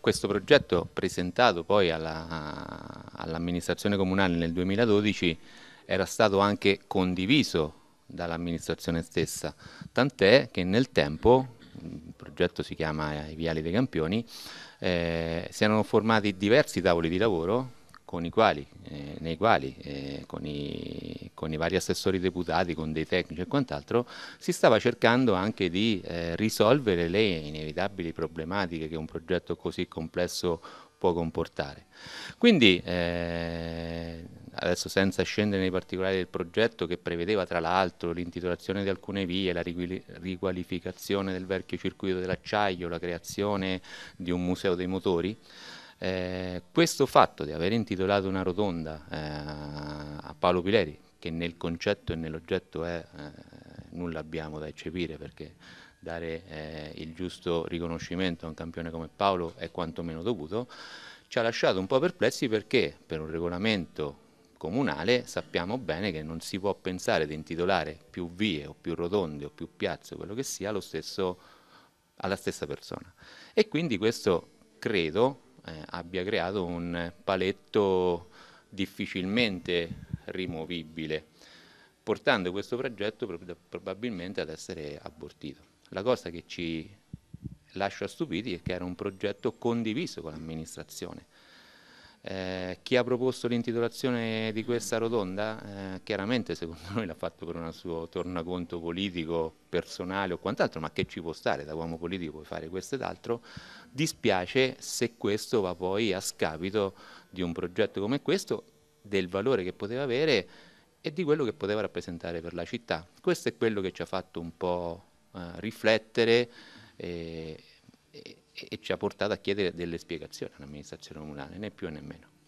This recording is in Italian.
questo progetto presentato poi alla, all'amministrazione comunale nel 2012 era stato anche condiviso dall'amministrazione stessa, tant'è che nel tempo, il progetto si chiama I Viali dei Campioni, eh, si erano formati diversi tavoli di lavoro con i quali, eh, nei quali eh, con, i, con i vari assessori deputati, con dei tecnici e quant'altro, si stava cercando anche di eh, risolvere le inevitabili problematiche che un progetto così complesso può comportare. Quindi eh, adesso senza scendere nei particolari del progetto che prevedeva tra l'altro l'intitolazione di alcune vie, la riqualificazione del vecchio circuito dell'acciaio, la creazione di un museo dei motori, eh, questo fatto di aver intitolato una rotonda eh, a Paolo Pileri che nel concetto e nell'oggetto è eh, nulla abbiamo da eccepire perché dare eh, il giusto riconoscimento a un campione come Paolo è quantomeno dovuto, ci ha lasciato un po' perplessi perché per un regolamento comunale sappiamo bene che non si può pensare di intitolare più vie o più rotonde o più piazze, quello che sia, stesso, alla stessa persona. E quindi questo credo eh, abbia creato un paletto difficilmente rimovibile, portando questo progetto probabilmente ad essere abortito. La cosa che ci lascia stupiti è che era un progetto condiviso con l'amministrazione. Eh, chi ha proposto l'intitolazione di questa rotonda eh, chiaramente secondo noi l'ha fatto per un suo tornaconto politico, personale o quant'altro, ma che ci può stare, da uomo politico puoi fare questo ed altro, dispiace se questo va poi a scapito di un progetto come questo del valore che poteva avere e di quello che poteva rappresentare per la città. Questo è quello che ci ha fatto un po' eh, riflettere eh, e, e, e ci ha portato a chiedere delle spiegazioni all'amministrazione comunale, né più né meno.